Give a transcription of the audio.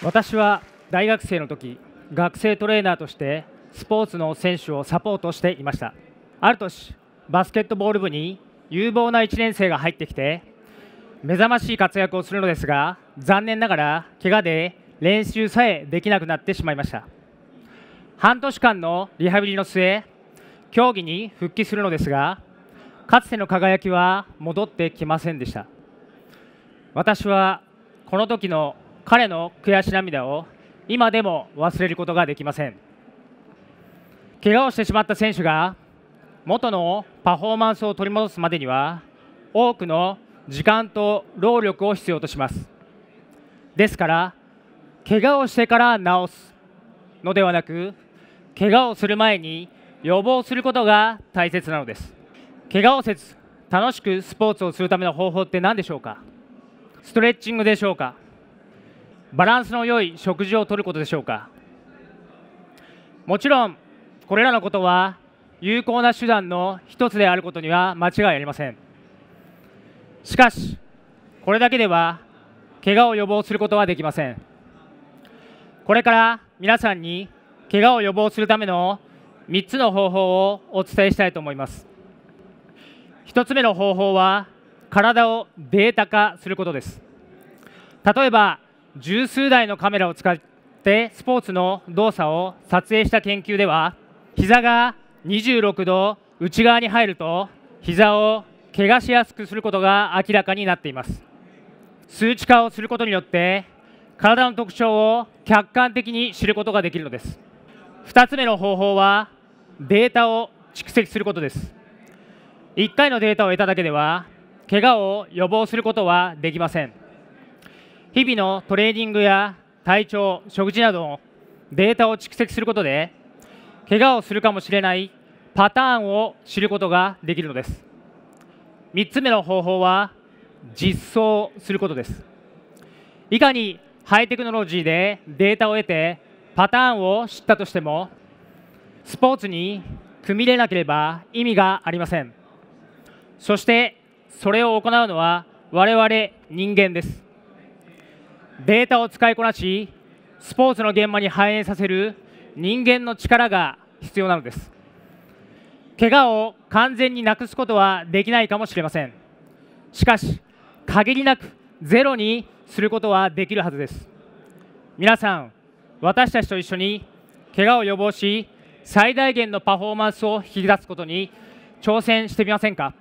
私は大学生の時学生トレーナーとしてスポーツの選手をサポートしていましたある年バスケットボール部に有望な1年生が入ってきて目覚ましい活躍をするのですが残念ながら怪我で練習さえできなくなってしまいました半年間のリハビリの末競技に復帰するのですがかつての輝きは戻ってきませんでした私はこの時の彼の悔し涙を今でも忘れることができません怪我をしてしまった選手が元のパフォーマンスを取り戻すまでには多くの時間と労力を必要としますですから怪我をしてから治すのではなく怪我をする前に予防することが大切なのです怪我をせず楽しくスポーツをするための方法って何でしょうかストレッチングでしょうかバランスの良い食事をとることでしょうかもちろんこれらのことは有効な手段の一つであることには間違いありませんしかしこれだけでは怪我を予防することはできませんこれから皆さんに怪我を予防するための3つの方法をお伝えしたいと思います1つ目の方法は体をデータ化することです例えば十数台のカメラを使ってスポーツの動作を撮影した研究では膝が26度内側に入ると膝を怪我しやすくすることが明らかになっています数値化をすることによって体の特徴を客観的に知ることができるのです2つ目の方法はデータを蓄積することです1回のデータを得ただけでは怪我を予防することはできません日々のトレーディングや体調、食事などのデータを蓄積することで、怪我をするかもしれないパターンを知ることができるのです。3つ目の方法は、実装することです。いかにハイテクノロジーでデータを得てパターンを知ったとしても、スポーツに組み入れなければ意味がありません。そして、それを行うのは我々人間です。データを使いこなしスポーツの現場に反映させる人間の力が必要なのです怪我を完全になくすことはできないかもしれませんしかし限りなくゼロにすることはできるはずです皆さん私たちと一緒に怪我を予防し最大限のパフォーマンスを引き出すことに挑戦してみませんか